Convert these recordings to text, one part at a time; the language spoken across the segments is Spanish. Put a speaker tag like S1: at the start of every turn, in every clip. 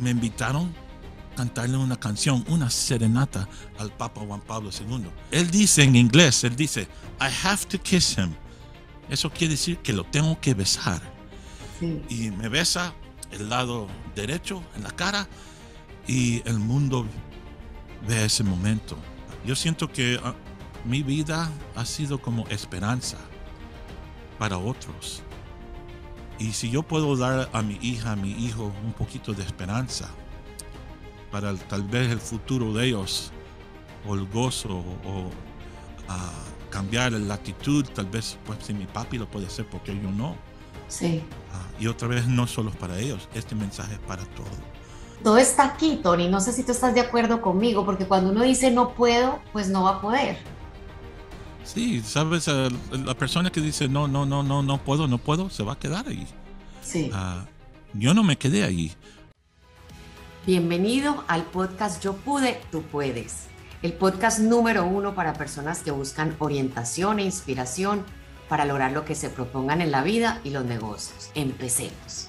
S1: me invitaron a cantarle una canción, una serenata al Papa Juan Pablo II. Él dice en inglés, él dice, I have to kiss him. Eso quiere decir que lo tengo que besar. Y me besa el lado derecho en la cara y el mundo ve ese momento. Yo siento que ah, mi vida ha sido como esperanza para otros. Y si yo puedo dar a mi hija, a mi hijo, un poquito de esperanza para tal vez el futuro de ellos, o el gozo, o cambiar la actitud, tal vez pues, si mi papi lo puede hacer, porque yo no. Sí. Ah, y otra vez no solo para ellos, este mensaje es para todos.
S2: Todo está aquí, Tony. No sé si tú estás de acuerdo conmigo, porque cuando uno dice no puedo, pues no va a poder.
S1: Sí, sabes, eh, la persona que dice no, no, no, no, no puedo, no puedo, se va a quedar ahí. Sí. Ah, yo no me quedé ahí.
S2: Bienvenido al podcast Yo pude, tú puedes. El podcast número uno para personas que buscan orientación e inspiración para lograr lo que se propongan en la vida y los negocios. Empecemos.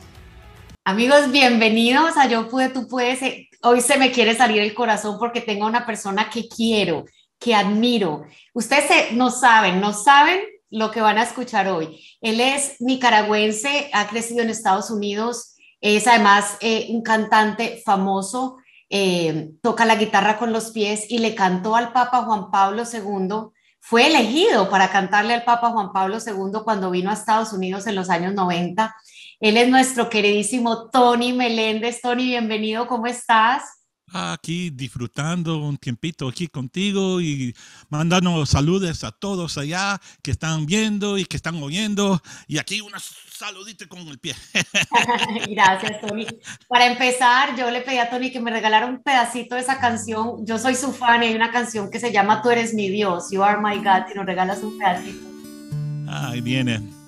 S2: Amigos, bienvenidos a Yo pude, tú puedes. Eh, hoy se me quiere salir el corazón porque tengo una persona que quiero que admiro. Ustedes no saben, no saben lo que van a escuchar hoy. Él es nicaragüense, ha crecido en Estados Unidos, es además eh, un cantante famoso, eh, toca la guitarra con los pies y le cantó al Papa Juan Pablo II. Fue elegido para cantarle al Papa Juan Pablo II cuando vino a Estados Unidos en los años 90. Él es nuestro queridísimo Tony Meléndez. Tony, bienvenido, ¿cómo estás?
S1: aquí disfrutando un tiempito aquí contigo y mandando saludos a todos allá que están viendo y que están oyendo. Y
S2: aquí una saludita con el pie. Gracias, Tony. Para empezar, yo le pedí a Tony que me regalara un pedacito de esa canción. Yo soy su fan y hay una canción que se llama Tú eres mi Dios, You are my God, y nos regalas un pedacito.
S1: Ahí viene.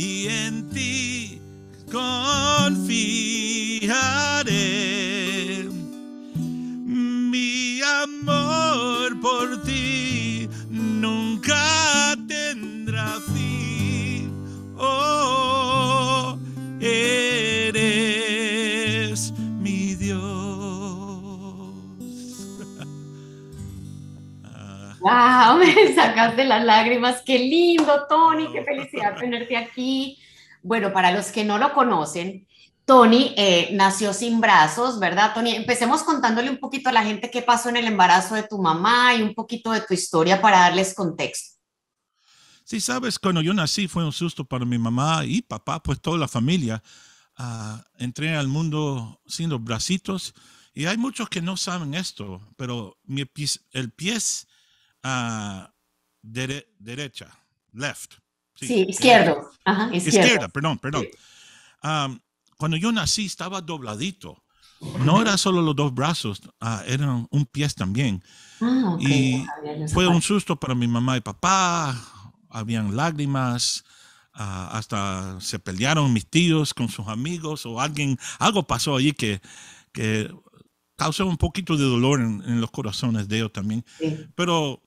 S1: y en ti confío.
S2: me sacaste las lágrimas. Qué lindo, Tony, qué felicidad tenerte aquí. Bueno, para los que no lo conocen, Tony eh, nació sin brazos, ¿verdad, Tony? Empecemos contándole un poquito a la gente qué pasó en el embarazo de tu mamá y un poquito de tu historia para darles contexto.
S1: Sí, sabes, cuando yo nací fue un susto para mi mamá y papá, pues toda la familia. Ah, entré al mundo sin los bracitos y hay muchos que no saben esto, pero mi, el pie a ah, derecha, left. Sí, izquierdo. Ajá, izquierda, perdón, perdón. cuando yo nací estaba dobladito. No era solo los dos brazos, ah, eran un pie también.
S3: Ah, y fue un
S1: susto para mi mamá y papá. Habían lágrimas. hasta se pelearon mis tíos con sus amigos o alguien, algo pasó allí que, que causó un poquito de dolor en, los corazones de ellos también. Pero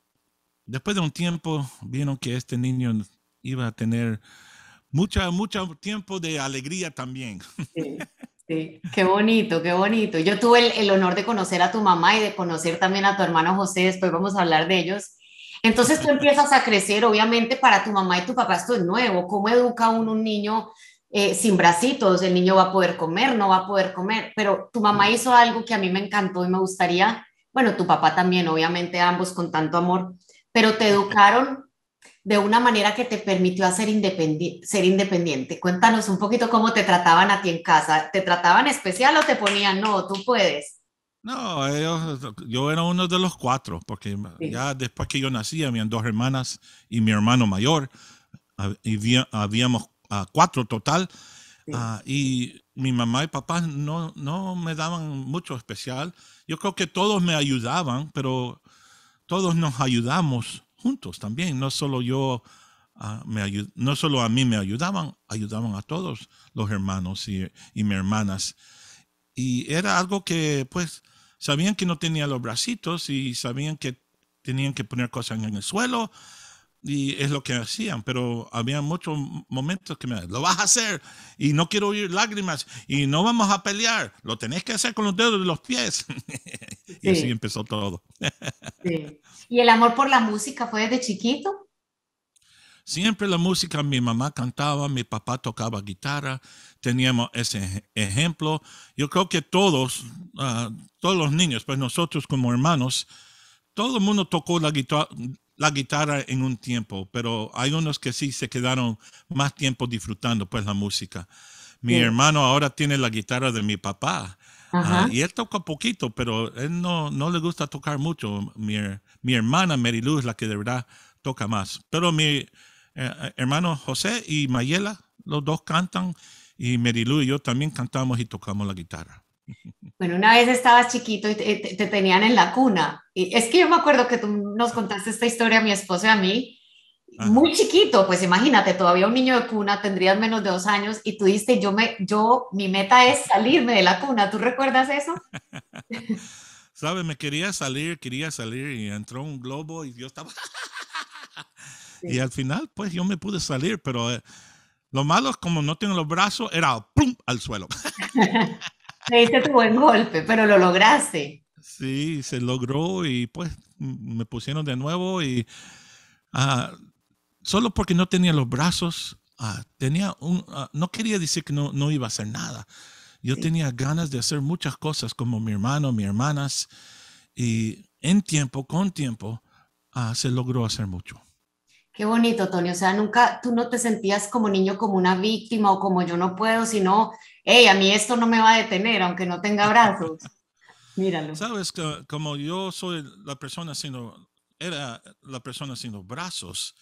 S1: Después de un tiempo vieron que este niño iba a tener mucha, mucho tiempo de alegría también.
S2: Sí, qué bonito, qué bonito. Yo tuve el, honor de conocer a tu mamá y de conocer también a tu hermano José, después vamos a hablar de ellos. Entonces tú empiezas a crecer, obviamente para tu mamá y tu papá esto es nuevo. ¿Cómo educa uno un niño eh, sin bracitos? El niño va a poder comer, no va a poder comer, pero tu mamá hizo algo que a mí me encantó y me gustaría, bueno, tu papá también, obviamente ambos con tanto amor, pero te educaron de una manera que te permitió hacer independiente, ser independiente. Cuéntanos un poquito cómo te trataban a ti en casa. ¿Te trataban especial o te ponían, no, tú puedes?
S1: No, yo era uno de los cuatro, porque ya después que yo nací, habían dos hermanas y mi hermano mayor, y había, habíamos ah, cuatro total, ah, y mi mamá y papá no, no me daban mucho especial. Yo creo que todos me ayudaban, pero todos nos ayudamos juntos también. No solo yo, ah, me no solo a mí me ayudaban, ayudaban a todos los hermanos y, y mis hermanas. Y era algo que, pues, sabían que no tenía los bracitos y sabían que tenían que poner cosas en el suelo y es lo que hacían, pero había muchos momentos que me lo vas a hacer y no quiero oír lágrimas y no vamos a pelear, lo tenés que hacer con los dedos de los pies. y así empezó todo.
S2: ¿Y el amor por la música fue desde chiquito?
S1: Siempre la música, mi mamá cantaba, mi papá tocaba guitarra, teníamos ese ejemplo. Yo creo que todos, ah, todos los niños, pues nosotros como hermanos, todo el mundo tocó la, guitarra, en un tiempo, pero hay unos que sí se quedaron más tiempo disfrutando pues la música. Mi hermano ahora tiene la guitarra de mi papá Ah, y él toca poquito, pero él no, no le gusta tocar mucho. Mi, mi hermana Mary Lou es la que de verdad toca más. Pero mi eh, eh, hermano José y Mayela, los dos cantan y Mary Lou y yo también cantamos y tocamos la guitarra.
S2: Bueno, una vez estabas chiquito y te, tenían en la cuna. Y es que yo me acuerdo que tú nos contaste esta historia a mi esposo y a mí muy chiquito, pues imagínate, todavía un niño de cuna, tendrías menos de dos años y tú yo me, yo, mi meta es salirme de la cuna, ¿tú recuerdas eso?
S1: Sabes, me quería salir, quería salir y entró un globo y yo estaba... Y al final, pues yo me pude salir, pero eh, lo malo es como no tengo los brazos, era al suelo.
S2: me hice tu buen golpe, pero lo lograste.
S1: Sí, se logró y pues me pusieron de nuevo y... Ah, solo porque no tenía los brazos, ah, tenía un, ah, no quería decir que no, no iba a hacer nada. Yo tenía ganas de hacer muchas cosas como mi hermano, mis hermanas, y en tiempo, con tiempo, ah, se logró hacer mucho.
S2: Qué bonito, Tony. O sea, nunca tú no te sentías como niño como una víctima o como yo no puedo, sino, hey, a mí esto no me va a detener, aunque no tenga brazos. Míralo. Sabes que como
S1: yo soy la persona sin era la persona sin los brazos,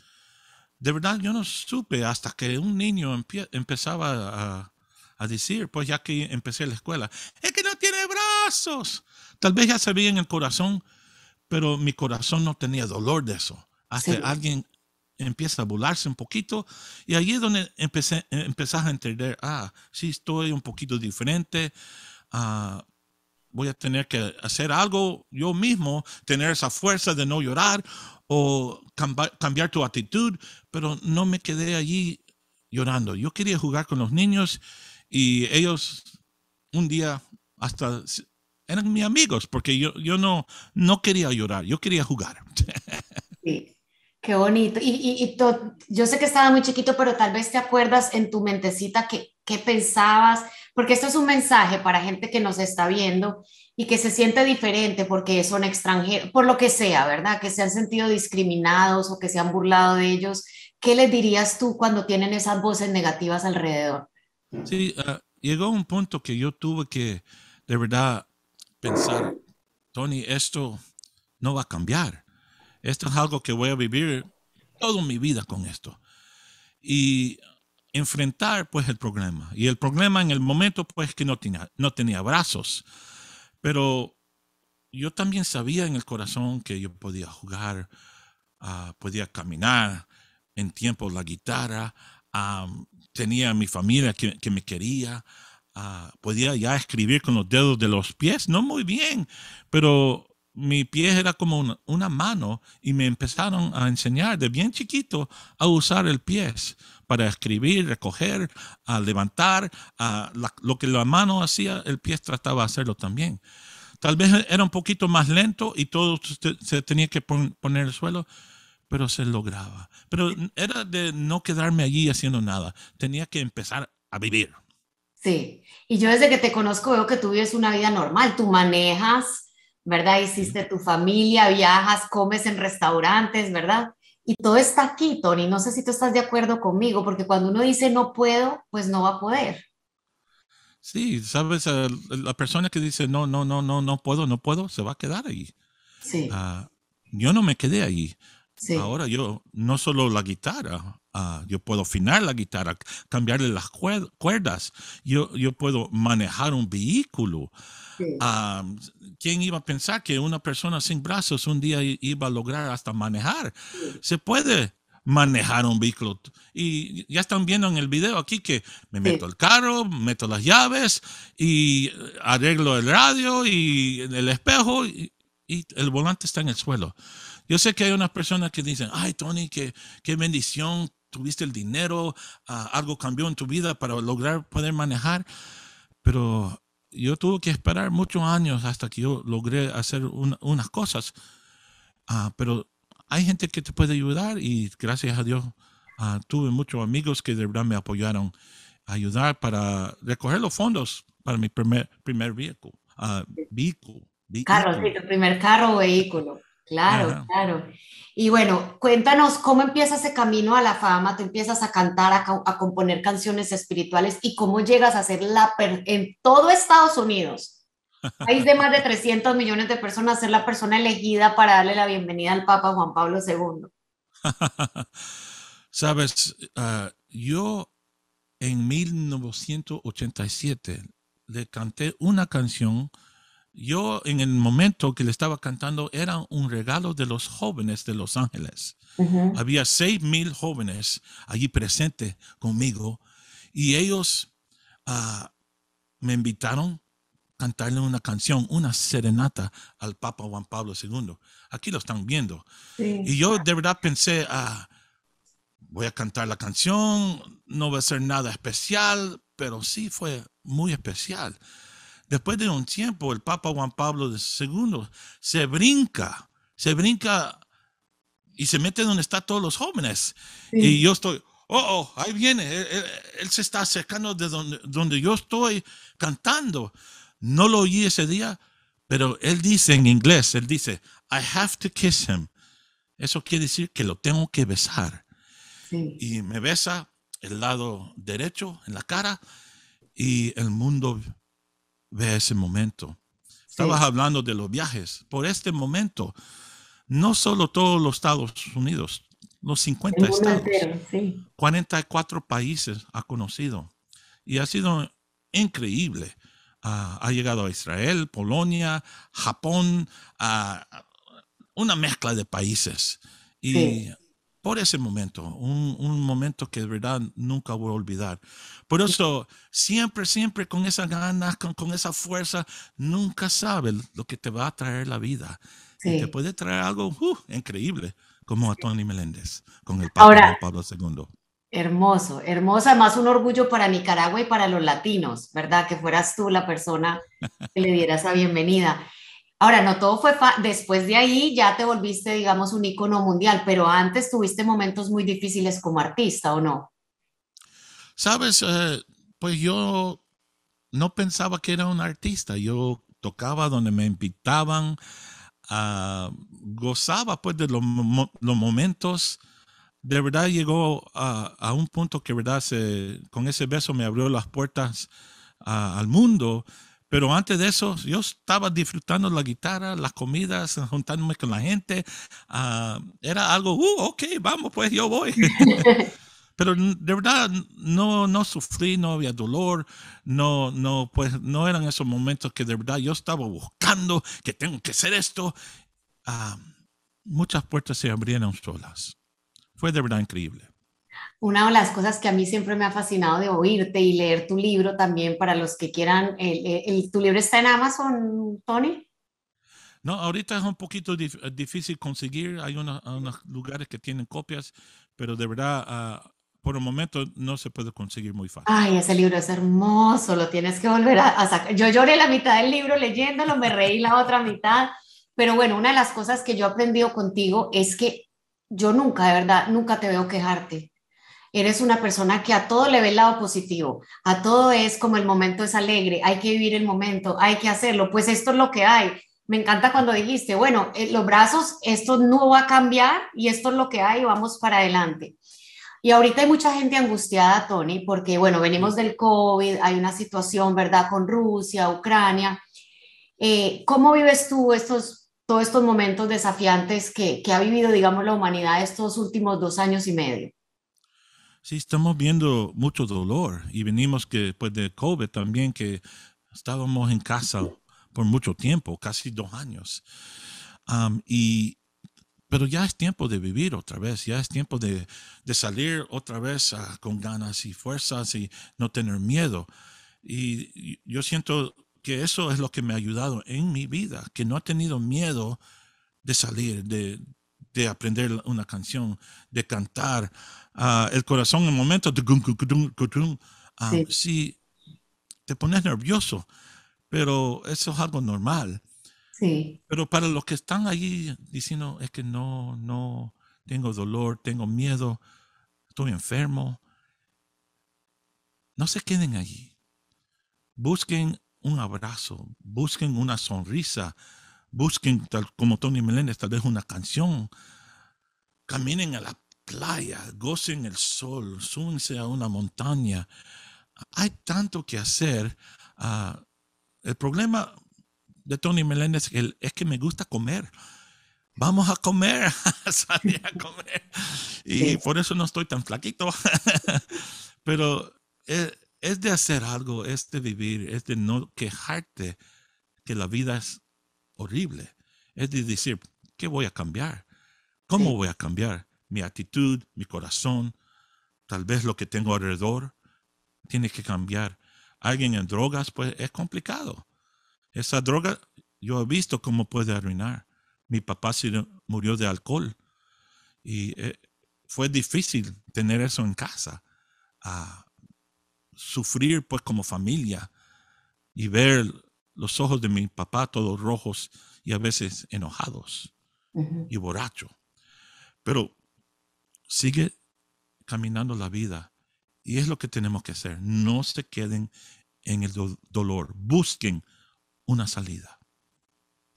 S1: de verdad yo no supe hasta que un niño empezaba a, decir, pues ya que empecé la escuela, es que no tiene brazos. Tal vez ya sabía en el corazón, pero mi corazón no tenía dolor de eso. Hasta alguien empieza a burlarse un poquito y allí es donde empecé, eh, a entender, ah, sí, estoy un poquito diferente, ah, voy a tener que hacer algo yo mismo, tener esa fuerza de no llorar o cambiar tu actitud, pero no me quedé allí llorando. Yo quería jugar con los niños y ellos un día hasta eran mis amigos porque yo, yo no, no quería llorar, yo quería jugar.
S2: Sí. Qué bonito. Y, y, yo sé que estaba muy chiquito, pero tal vez te acuerdas en tu mentecita qué que pensabas, porque esto es un mensaje para gente que nos está viendo y que se siente diferente porque son extranjeros, por lo que sea, ¿verdad? Que se han sentido discriminados o que se han burlado de ellos. ¿Qué les dirías tú cuando tienen esas voces negativas alrededor?
S1: Sí, ah, llegó un punto que yo tuve que de verdad pensar, Tony, esto no va a cambiar. Esto es algo que voy a vivir toda mi vida con esto. Y enfrentar pues el problema. Y el problema en el momento pues que no tenía, no tenía brazos. Pero yo también sabía en el corazón que yo podía jugar, ah, podía caminar en tiempo la guitarra, ah, tenía mi familia que, me quería, ah, podía ya escribir con los dedos de los pies, no muy bien, pero mi pie era como una, mano y me empezaron a enseñar de bien chiquito a usar el pie para escribir, recoger, a levantar, a lo que la mano hacía, el pie trataba de hacerlo también. Tal vez era un poquito más lento y todo se tenía que poner el suelo, pero se lograba. Pero era de no quedarme allí haciendo nada, tenía que empezar a vivir.
S2: Sí, y yo desde que te conozco veo que tú vives una vida normal, tú manejas, ¿verdad? Hiciste tu familia, viajas, comes en restaurantes, ¿verdad? Y todo está aquí, Tony. No sé si tú estás de acuerdo conmigo, porque cuando uno dice no puedo, pues no va a poder.
S1: Sí, sabes, eh, la persona que dice no, no, no, no, no puedo, no puedo, se va a quedar ahí. Sí. Ah, yo no me quedé ahí. Sí. Ahora yo no solo la guitarra, ah, yo puedo afinar la guitarra, cambiarle las cuerdas, yo, yo puedo manejar un vehículo, ¿Quién iba a pensar que una persona sin brazos un día iba a lograr hasta manejar? Se puede manejar un vehículo. Y ya están viendo en el video aquí que me meto el carro, meto las llaves y arreglo el radio y el espejo y, el volante está en el suelo. Yo sé que hay unas personas que dicen, ay Tony, qué, qué bendición, tuviste el dinero, ah, algo cambió en tu vida para lograr poder manejar, pero yo tuve que esperar muchos años hasta que yo logré hacer unas cosas. Ah, pero hay gente que te puede ayudar y gracias a Dios ah, tuve muchos amigos que de verdad me apoyaron a ayudar para recoger los fondos para mi primer, primer ah, vehículo, Carro, sí,
S2: primer carro o vehículo. Claro, claro. Y bueno, cuéntanos cómo empieza ese camino a la fama, Te empiezas a cantar, a, componer canciones espirituales y cómo llegas a ser la, en todo Estados Unidos, Hay de más de 300 millones de personas, ser la persona elegida para darle la bienvenida al Papa Juan Pablo II.
S1: Sabes, ah, yo en 1987 le canté una canción yo en el momento que le estaba cantando era un regalo de los jóvenes de Los Ángeles. Había seis mil jóvenes allí presentes conmigo y ellos ah, me invitaron a cantarle una canción, una serenata al Papa Juan Pablo II. Aquí lo están viendo. Y yo de verdad pensé, ah, voy a cantar la canción, no va a ser nada especial, pero sí fue muy especial. Después de un tiempo, el Papa Juan Pablo II se brinca, se brinca y se mete donde están todos los jóvenes. Y yo estoy, oh, oh ahí viene, él, se está acercando de donde, yo estoy cantando. No lo oí ese día, pero él dice en inglés, él dice, I have to kiss him. Eso quiere decir que lo tengo que besar. Y me besa el lado derecho en la cara y el mundo de ese momento. Estabas hablando de los viajes. Por este momento, no solo todos los Estados Unidos, los 50 estados, 44 países ha conocido. Y ha sido increíble. Ah, ha llegado a Israel, Polonia, Japón, ah, una mezcla de países. Y por ese momento, un, momento que de verdad nunca voy a olvidar. Por eso, siempre, siempre con esas ganas, con, esa fuerza, nunca sabes lo que te va a traer la vida. te puede traer algo uh, increíble, como a Tony Meléndez, con el de Pablo II.
S2: Hermoso, hermoso, además un orgullo para Nicaragua y para los latinos, ¿verdad? Que fueras tú la persona que le diera esa bienvenida. Ahora, no todo fue después de ahí ya te volviste, digamos, un icono mundial, pero antes tuviste momentos muy difíciles como artista, ¿o no?
S1: Sabes, eh, pues yo no pensaba que era un artista, yo tocaba donde me invitaban, ah, gozaba pues de los, momentos. De verdad llegó a, un punto que verdad se, con ese beso me abrió las puertas ah, al mundo pero antes de eso, yo estaba disfrutando la guitarra, las comidas, juntándome con la gente. Ah, era algo, uh, ok, vamos, pues yo voy. Pero de verdad no, no sufrí, no había dolor, no, no, pues no eran esos momentos que de verdad yo estaba buscando que tengo que hacer esto. Ah, muchas puertas se abrieron solas. Fue de verdad increíble.
S2: Una de las cosas que a mí siempre me ha fascinado de oírte y leer tu libro también para los que quieran, el, ¿tu libro está en Amazon, Tony?
S1: No, ahorita es un poquito eh, difícil conseguir, hay unos lugares que tienen copias, pero de verdad, ah, por el momento no se puede conseguir muy fácil.
S2: Ay, ese libro es hermoso, lo tienes que volver a, a sacar. Yo lloré la mitad del libro leyéndolo, me reí la otra mitad, pero bueno, una de las cosas que yo he aprendido contigo es que yo nunca, de verdad, nunca te veo quejarte eres una persona que a todo le ve el lado positivo, a todo es como el momento es alegre, hay que vivir el momento, hay que hacerlo, pues esto es lo que hay. Me encanta cuando dijiste, bueno, eh, los brazos, esto no va a cambiar y esto es lo que hay, vamos para adelante. Y ahorita hay mucha gente angustiada, Tony, porque, bueno, venimos del COVID, hay una situación, ¿verdad?, con Rusia, Ucrania. Eh, ¿Cómo vives tú estos, todos estos momentos desafiantes que ha vivido, digamos, la humanidad estos últimos dos años y medio?
S1: Sí, estamos viendo mucho dolor y venimos que después de COVID también, que estábamos en casa por mucho tiempo, casi dos años. y, pero ya es tiempo de vivir otra vez, ya es tiempo de, de salir otra vez ah, con ganas y fuerzas y no tener miedo. Y, yo siento que eso es lo que me ha ayudado en mi vida, que no he tenido miedo de salir, de, de aprender una canción, de cantar, el corazón en el momento, ah, sí. te pones nervioso, pero eso es algo normal. Pero para los que están allí diciendo, es que no, no, tengo dolor, tengo miedo, estoy enfermo, no se queden allí. Busquen un abrazo, busquen una sonrisa, busquen, tal como Tony Meléndez, tal vez una canción. Caminen a la playa, gocen el sol, súbense a una montaña. Hay tanto que hacer. Ah, el problema de Tony Meléndez es que me gusta comer. Vamos a comer, a comer. Y por eso no estoy tan flaquito. Pero eh, es, de hacer algo, es de vivir, es de no quejarte que la vida es horrible. Es de decir, ¿qué voy a cambiar? ¿Cómo voy a cambiar? mi actitud, mi corazón, tal vez lo que tengo alrededor, tiene que cambiar. Alguien en drogas, pues es complicado. Esa droga, yo he visto cómo puede arruinar. Mi papá murió de alcohol y eh, fue difícil tener eso en casa. sufrir pues como familia y ver los ojos de mi papá todos rojos y a veces enojados y borracho. Pero sigue caminando la vida. Y es lo que tenemos que hacer. No se queden en el dolor. Busquen una salida.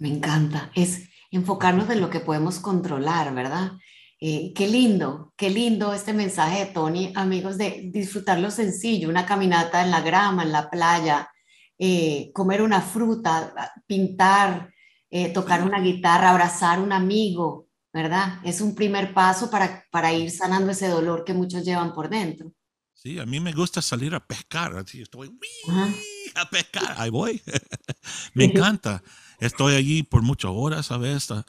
S2: Me encanta. Es enfocarnos en lo que podemos controlar, ¿verdad? Eh, qué lindo, qué lindo este mensaje de Tony, amigos, de disfrutar lo sencillo, una caminata en la grama, en la playa, eh, comer una fruta, pintar, eh, tocar una guitarra, abrazar un amigo, ¿verdad? Es un primer paso para, para ir sanando ese dolor que muchos llevan por dentro.
S1: Sí, a mí me gusta salir a pescar, así estoy a pescar, ahí voy. me encanta. Estoy allí por muchas horas a veces. Ah,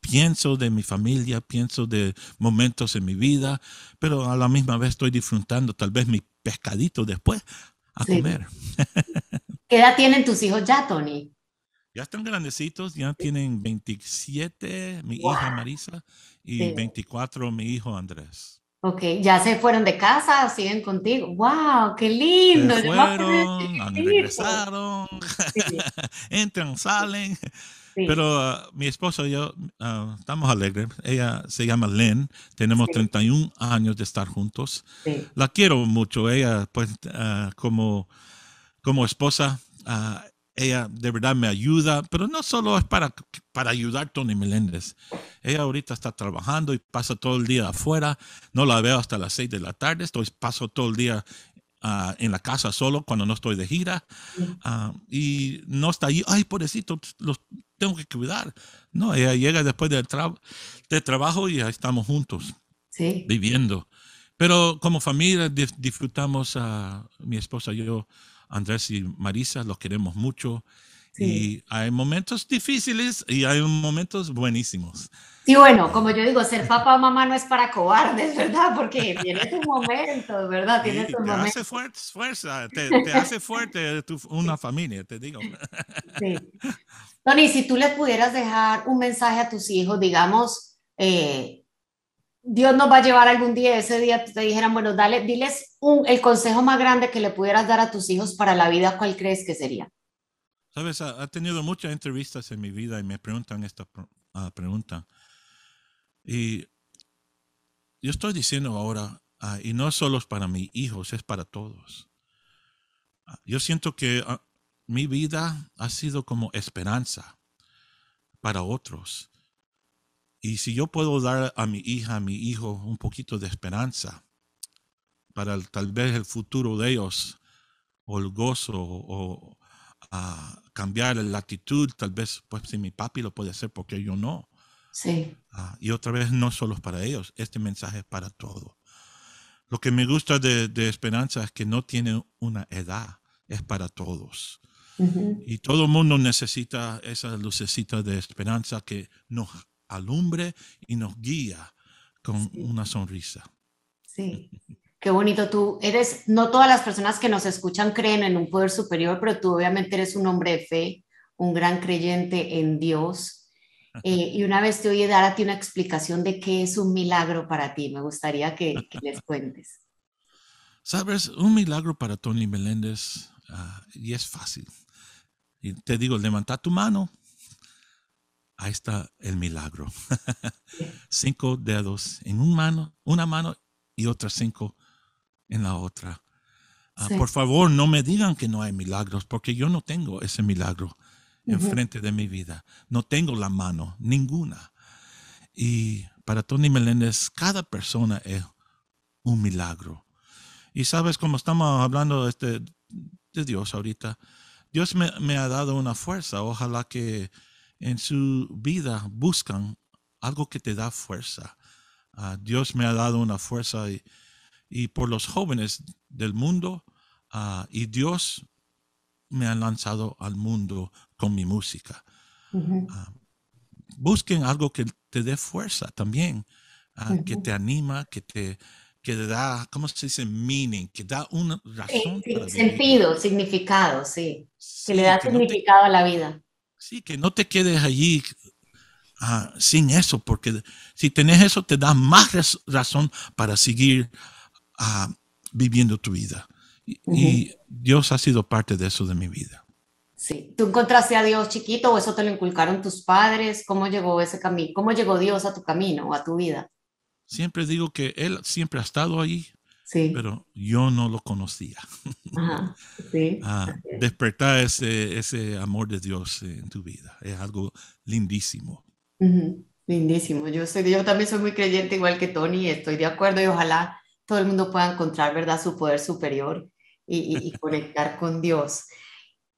S1: pienso de mi familia, pienso de momentos en mi vida, pero a la misma vez estoy disfrutando tal vez mi pescadito después a comer.
S2: ¿Qué edad tienen tus hijos ya, Tony?
S1: ya están grandecitos, ya tienen 27, mi hija Marisa, y 24, mi hijo Andrés.
S2: Ok, ya se fueron de casa, siguen contigo. ¡Wow! ¡Qué lindo! Se fueron,
S1: regresaron, entran, salen. Pero ah, mi esposa y yo ah, estamos alegres. Ella se llama Len. Tenemos 31 años de estar juntos. La quiero mucho. Ella, pues, ah, como, como esposa, ella de verdad me ayuda, pero no solo es para, para ayudar Tony Meléndez. Ella ahorita está trabajando y pasa todo el día afuera. No la veo hasta las seis de la tarde. Estoy, paso todo el día ah, en la casa solo cuando no estoy de gira ah, y no está ahí, ay, pobrecito, los tengo que cuidar. No, ella llega después de trabajo y ahí estamos juntos, viviendo. Pero como familia disfrutamos, mi esposa y yo, Andrés y Marisa, los queremos mucho. Y hay momentos difíciles y hay momentos buenísimos.
S2: Y bueno, como yo digo, ser papá o mamá no es para cobardes, ¿verdad? Porque tienes tus momentos, ¿verdad? Tiene sí, momento. te hace
S1: fuerte, te, hace fuerte una familia, te digo.
S2: Sí. Tony, si tú le pudieras dejar un mensaje a tus hijos, digamos, eh, Dios nos va a llevar algún día, ese día te dijeran, bueno, dale, diles el consejo más grande que le pudieras dar a tus hijos para la vida, ¿cuál crees que sería?
S1: Sabes, ha, tenido muchas entrevistas en mi vida y me preguntan esta ah, pregunta. Y yo estoy diciendo ahora, ah, y no solo es para mis hijos, es para todos. Ah, yo siento que mi vida ha sido como esperanza para otros. Y si yo puedo dar a mi hija, a mi hijo un poquito de esperanza para tal vez el futuro de ellos, o el gozo, o, cambiar la actitud, tal vez, pues si mi papi lo puede hacer, porque yo no. Sí. Ah, y otra vez, no solo es para ellos, este mensaje es para todos. Lo que me gusta de, Esperanza es que no tiene una edad, es para todos. Y todo el mundo necesita esa lucecita de esperanza que nos alumbre y nos guía con una sonrisa.
S2: Sí. Qué bonito tú eres. No todas las personas que nos escuchan creen en un poder superior, pero tú obviamente eres un hombre de fe, un gran creyente en Dios. Eh, y una vez te oye dar a ti una explicación de qué es un milagro para ti. Me gustaría que, les cuentes.
S1: Sabes, un milagro para Tony Meléndez ah, y es fácil. Y te digo, levantar tu mano Ahí está el milagro. cinco dedos en una mano, una mano y otras cinco en la otra. Ah, por favor, no me digan que no hay milagros, porque yo no tengo ese milagro frente enfrente de mi vida. No tengo la mano, ninguna. Y para Tony Meléndez, cada persona es un milagro. Y sabes, como estamos hablando este, de Dios ahorita, Dios me, ha dado una fuerza. Ojalá que en su vida buscan algo que te da fuerza. Ah, Dios me ha dado una fuerza y, por los jóvenes del mundo ah, y Dios me ha lanzado al mundo con mi música. Ah, busquen algo que te dé fuerza también, que te anima, que te, que da, ¿cómo se dice? Meaning, que da una razón.
S2: sentido, significado, sí. Que le da significado a la vida.
S1: Sí, que no te quedes allí ah, sin eso, porque si tenés eso te da más razón para seguir ah, viviendo tu vida. Y, Dios ha sido parte de eso de mi vida.
S2: Sí, ¿tú encontraste a Dios chiquito o eso te lo inculcaron tus padres? ¿Cómo llegó ese camino? ¿Cómo llegó Dios a tu camino o a tu vida?
S1: Siempre digo que Él siempre ha estado ahí, pero yo no lo conocía.
S2: Ajá, sí, ah,
S1: despertar ese, amor de Dios en tu vida es algo lindísimo.
S2: Lindísimo. Yo, yo también soy muy creyente, igual que Tony, estoy de acuerdo y ojalá todo el mundo pueda encontrar ¿verdad? su poder superior y, conectar con Dios.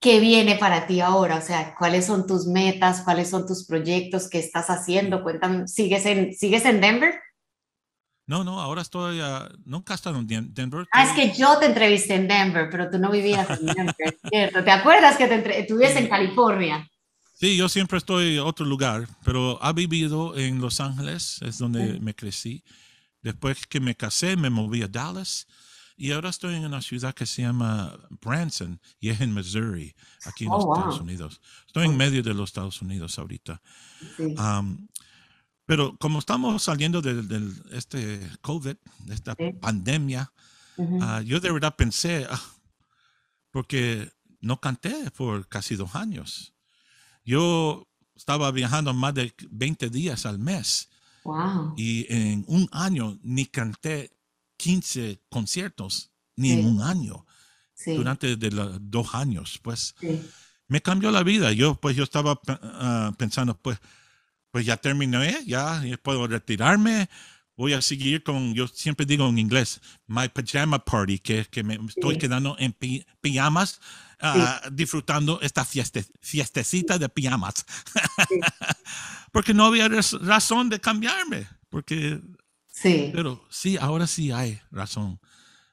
S2: ¿Qué viene para ti ahora? O sea, ¿cuáles son tus metas? ¿Cuáles son tus proyectos? ¿Qué estás haciendo? Cuéntame, ¿sigues en, ¿sigues en Denver? No, no, ahora estoy, a... nunca he estado en Denver. Ah, es que yo te entrevisté en Denver, pero tú no vivías en Denver, ¿cierto? ¿Te acuerdas que te estuviste en California?
S1: Sí, yo siempre estoy en otro lugar, pero ha vivido en Los Ángeles, es donde me crecí. Después que me casé, me moví a Dallas y ahora estoy en una ciudad que se llama Branson y es en Missouri, aquí en oh, los Estados Unidos. Estoy en oh. medio de los Estados Unidos ahorita. Sí. Pero como estamos saliendo de, este COVID, de esta pandemia, ah, yo de verdad pensé, ah, porque no canté por casi dos años. Yo estaba viajando más de 20 días al mes. Y en un año ni canté 15 conciertos, ni en un año. Durante de los dos años, pues. Me cambió la vida. Yo, pues, yo estaba ah, pensando, pues, pues ya terminé, ya, puedo retirarme. Voy a seguir con, yo siempre digo en inglés, my pajama party, que, que me estoy quedando en pijamas, ah, disfrutando esta fiesta fiestecita de pijamas. porque no había razón de cambiarme, porque... Sí. Pero sí, ahora sí hay razón.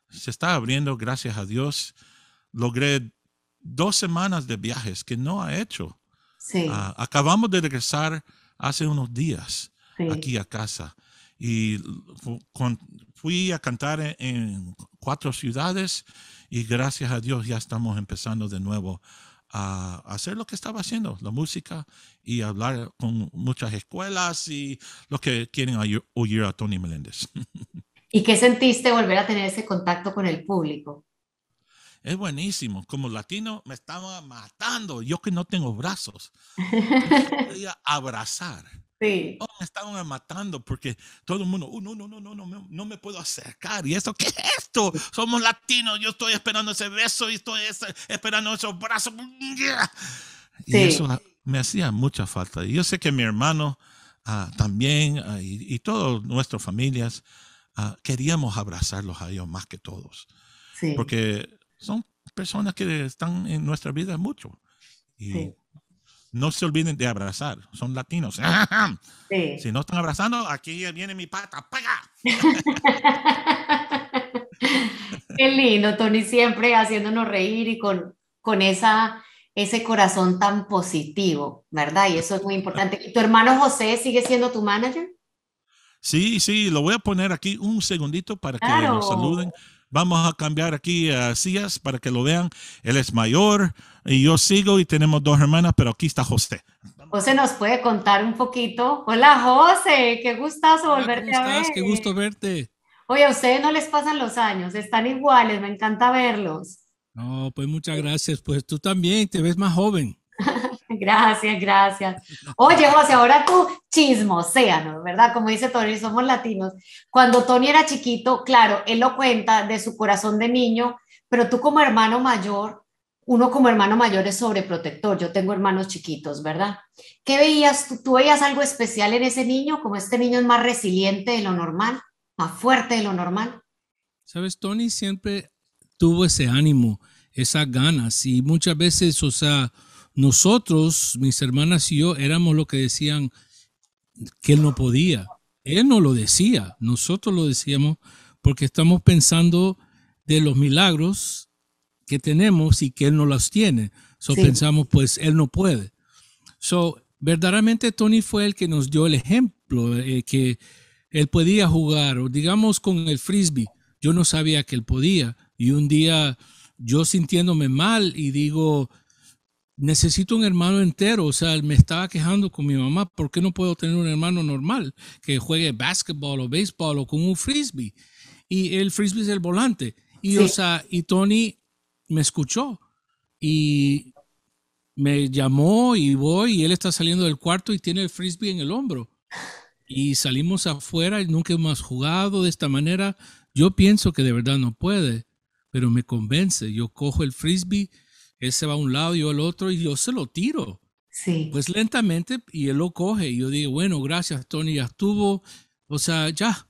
S1: Se está abriendo, gracias a Dios. Logré dos semanas de viajes que no ha hecho. Sí. Ah, acabamos de regresar hace unos días aquí a casa. Y fui a cantar e-, en, cuatro ciudades y gracias a Dios ya estamos empezando de nuevo a hacer lo que estaba haciendo, la música y hablar con muchas escuelas y los que quieren oír a Tony Meléndez.
S2: ¿Y qué sentiste volver a tener ese contacto con el público?
S1: es buenísimo. Como latino me estaba matando, yo que no tengo brazos. abrazar. Sí. Oh, me estaban matando porque todo el mundo, oh, no, no, no, no, no, no me puedo acercar. ¿Y eso qué es esto? Somos latinos, yo estoy esperando ese beso y estoy esperando esos brazos. Y eso me hacía mucha falta. yo sé que mi hermano ah, también ah, y, y todas nuestras familias ah, queríamos abrazarlos a ellos más que todos. Sí. Porque son personas que están en nuestra vida mucho. Y no se olviden de abrazar, son latinos. Si no están abrazando, aquí viene mi pata, ¡paga!
S2: Qué lindo, Tony, siempre haciéndonos reír y con, con esa, ese corazón tan positivo, ¿verdad? Y eso es muy importante. ¿Y tu hermano José sigue siendo tu manager?
S1: Sí, sí, lo voy a poner aquí un segundito para que nos saluden. Vamos a cambiar aquí a sillas para que lo vean. Él es mayor y yo sigo y tenemos dos hermanas, pero aquí está José.
S2: José nos puede contar un poquito. Hola José, qué gustazo volverte a ver. Qué
S3: gusto verte.
S2: Oye, a ustedes no les pasan los años, están iguales, me encanta verlos.
S3: No, pues muchas gracias. Pues tú también te ves más joven.
S2: Gracias, gracias. Oye, José, ahora tú chismoséanos, ¿verdad? Como dice Tony, somos latinos. Cuando Tony era chiquito, claro, él lo cuenta de su corazón de niño, pero tú como hermano mayor, uno como hermano mayor es sobreprotector. Yo tengo hermanos chiquitos, ¿verdad? ¿Qué veías? ¿Tú, ¿Tú veías algo especial en ese niño? Como este niño es más resiliente de lo normal, más fuerte de lo normal.
S3: Sabes, Tony siempre tuvo ese ánimo, esas ganas y muchas veces, o sea, nosotros, mis hermanas y yo, éramos lo que decían que él no podía. Él no lo decía, nosotros lo decíamos porque estamos pensando de los milagros que tenemos y que él no los tiene. So pensamos, pues él no puede. So, verdaderamente Tony fue el que nos dio el ejemplo eh, que él podía jugar, o digamos con el frisbee. Yo no sabía que él podía. Y un día yo sintiéndome mal y digo, necesito un hermano entero. O sea, me estaba quejando con mi mamá, ¿por qué no puedo tener un hermano normal que juegue básquetbol o béisbol o con un frisbee? Y el frisbee es el volante. Y, o sea, y Tony me escuchó y me llamó y voy y él está saliendo del cuarto y tiene el frisbee en el hombro. Y salimos afuera y nunca hemos jugado de esta manera. Yo pienso que de verdad no puede, pero me convence. Yo cojo el frisbee él se va a un lado, yo al otro, y yo se lo tiro. Sí. Pues lentamente, y él lo coge. Y yo digo, bueno, gracias, Tony, ya estuvo. O sea, ya,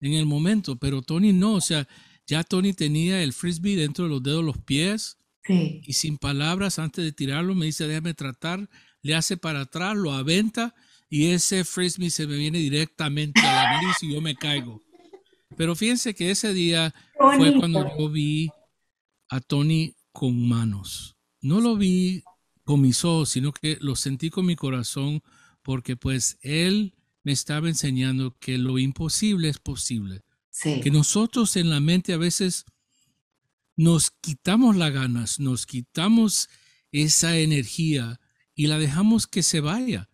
S3: en el momento. Pero Tony no, o sea, ya Tony tenía el frisbee dentro de los dedos, los pies. Sí. Y sin palabras, antes de tirarlo, me dice, déjame tratar. Le hace para atrás, lo aventa. Y ese frisbee se me viene directamente a la nariz y yo me caigo. Pero fíjense que ese día fue cuando yo vi a Tony con manos. No lo vi con mis ojos, sino que lo sentí con mi corazón porque pues Él me estaba enseñando que lo imposible es posible. Que nosotros en la mente a veces nos quitamos las ganas, nos quitamos esa energía y la dejamos que se vaya.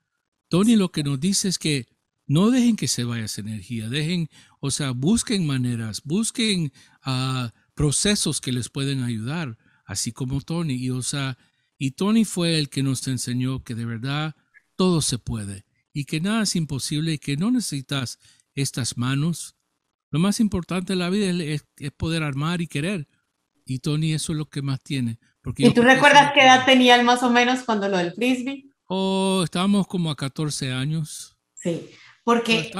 S3: Tony lo que nos dice es que no dejen que se vaya esa energía, dejen, o sea, busquen maneras, busquen a ah, procesos que les pueden ayudar así como Tony. Y, osa y Tony fue el que nos enseñó que de verdad todo se puede y que nada es imposible y que no necesitas estas manos. Lo más importante de la vida es, poder armar y querer. Y Tony eso es lo que más tiene. Porque ¿Y tú recuerdas qué
S2: edad tenían más o menos cuando lo del frisbee?
S3: Oh, estábamos como a 14 años. Sí,
S2: porque...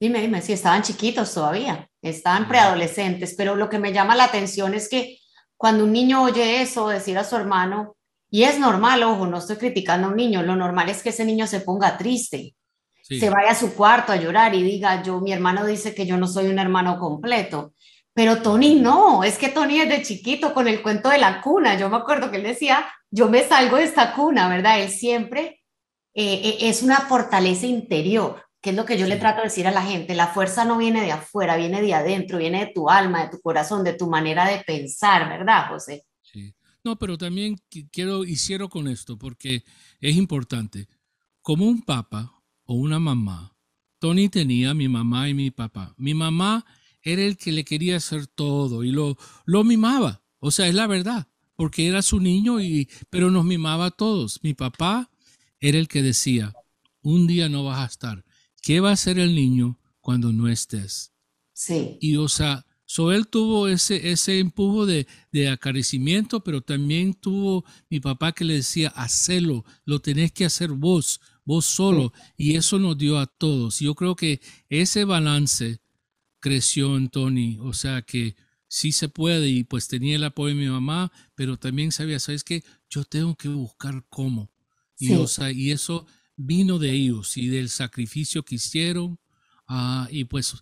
S2: Dime, dime, si estaban chiquitos todavía, estaban mm. preadolescentes, pero lo que me llama la atención es que cuando un niño oye eso, decir a su hermano, y es normal, ojo, no estoy criticando a un niño, lo normal es que ese niño se ponga triste, se vaya a su cuarto a llorar y diga, yo, mi hermano dice que yo no soy un hermano completo. Pero Tony no, es que Tony es de chiquito con el cuento de la cuna, yo me acuerdo que él decía, yo me salgo de esta cuna, ¿verdad? Él siempre eh, eh, es una fortaleza interior que es lo que yo le trato de decir a la gente, la fuerza no viene de afuera, viene de adentro, viene de tu alma, de tu corazón, de tu manera de pensar, ¿verdad, José? Sí.
S3: No, pero también quiero hicieron con esto, porque es importante. Como un papá o una mamá, Tony tenía mi mamá y mi papá. Mi mamá era el que le quería hacer todo y lo, lo mimaba, o sea, es la verdad, porque era su niño, y, pero nos mimaba a todos. Mi papá era el que decía, un día no vas a estar, ¿Qué va a hacer el niño cuando no estés? Sí. Y o sea, so él tuvo ese, ese empujo de, de acariciamiento, pero también tuvo mi papá que le decía, hacelo, lo tenés que hacer vos, vos solo. Y eso nos dio a todos. Yo creo que ese balance creció en Tony, o sea que sí se puede y pues tenía el apoyo de mi mamá, pero también sabía, ¿sabes qué? Yo tengo que buscar cómo. Y, sí. o sea, y eso vino de ellos y del sacrificio que hicieron. Ah, y pues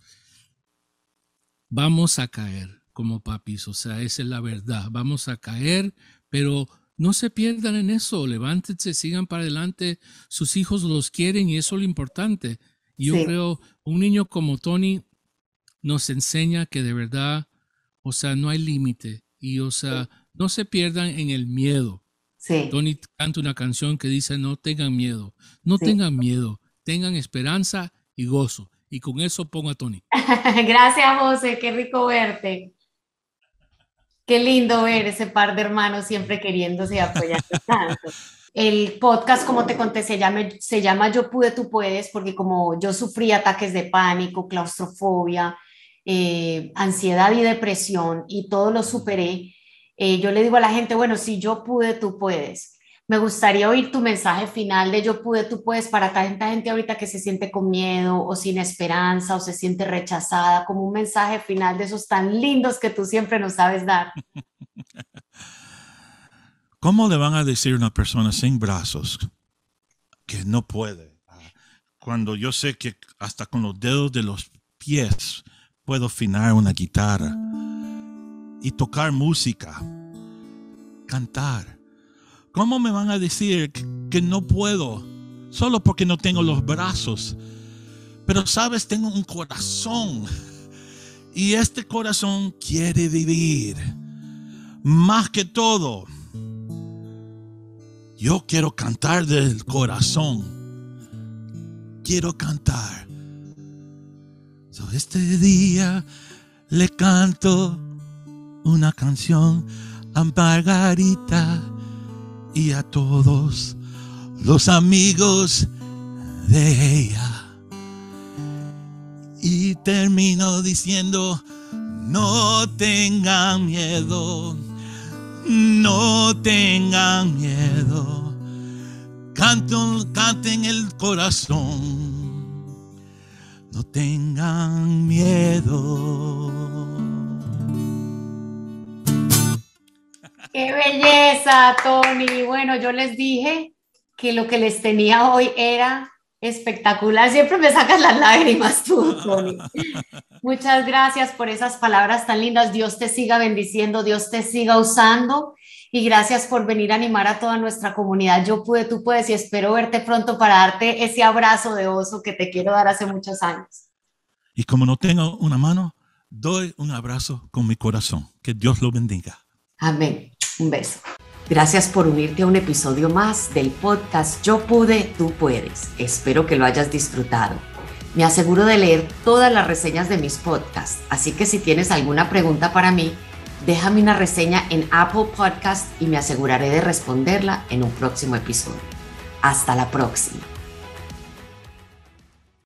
S3: vamos a caer como papis, o sea, esa es la verdad, vamos a caer, pero no se pierdan en eso, levántense, sigan para adelante, sus hijos los quieren y eso es lo importante. Yo creo, un niño como Tony nos enseña que de verdad, o sea, no hay límite y, o sea, no se pierdan en el miedo. Tony canta una canción que dice, no tengan miedo, no tengan miedo, tengan esperanza y gozo. Y con eso pongo a Tony.
S2: Gracias, José, qué rico verte. Qué lindo ver ese par de hermanos siempre queriéndose y apoyándose tanto. El podcast, como te conté, se llama, se llama Yo pude, tú puedes, porque como yo sufrí ataques de pánico, claustrofobia, eh, ansiedad y depresión, y todo lo superé, eh, yo le digo a la gente, bueno, si yo pude, tú puedes. Me gustaría oír tu mensaje final de yo pude, tú puedes para tanta gente ahorita que se siente con miedo o sin esperanza o se siente rechazada, como un mensaje final de esos tan lindos que tú siempre nos sabes dar.
S1: ¿Cómo le van a decir a una persona sin brazos que no puede? Cuando yo sé que hasta con los dedos de los pies puedo afinar una guitarra y tocar música, cantar. ¿Cómo me van a decir que no puedo solo porque no tengo los brazos? Pero sabes, tengo un corazón y este corazón quiere vivir. Más que todo, yo quiero cantar del corazón. Quiero cantar. este día le canto una canción a Margarita y a todos los amigos de ella. Y termino diciendo, no tengan miedo, no tengan miedo. Canten, canten el corazón,
S2: no tengan miedo. ¡Qué belleza, Tony! Bueno, yo les dije que lo que les tenía hoy era espectacular. Siempre me sacas las lágrimas tú, Tony. Muchas gracias por esas palabras tan lindas. Dios te siga bendiciendo, Dios te siga usando. Y gracias por venir a animar a toda nuestra comunidad. Yo pude, tú puedes y espero verte pronto para darte ese abrazo de oso que te quiero dar hace muchos años.
S1: Y como no tengo una mano, doy un abrazo con mi corazón. Que Dios lo bendiga.
S2: Amén. Un beso. Gracias por unirte a un episodio más del podcast Yo pude, tú puedes. Espero que lo hayas disfrutado. Me aseguro de leer todas las reseñas de mis podcasts, así que si tienes alguna pregunta para mí, déjame una reseña en Apple Podcast y me aseguraré de responderla en un próximo episodio. Hasta la próxima.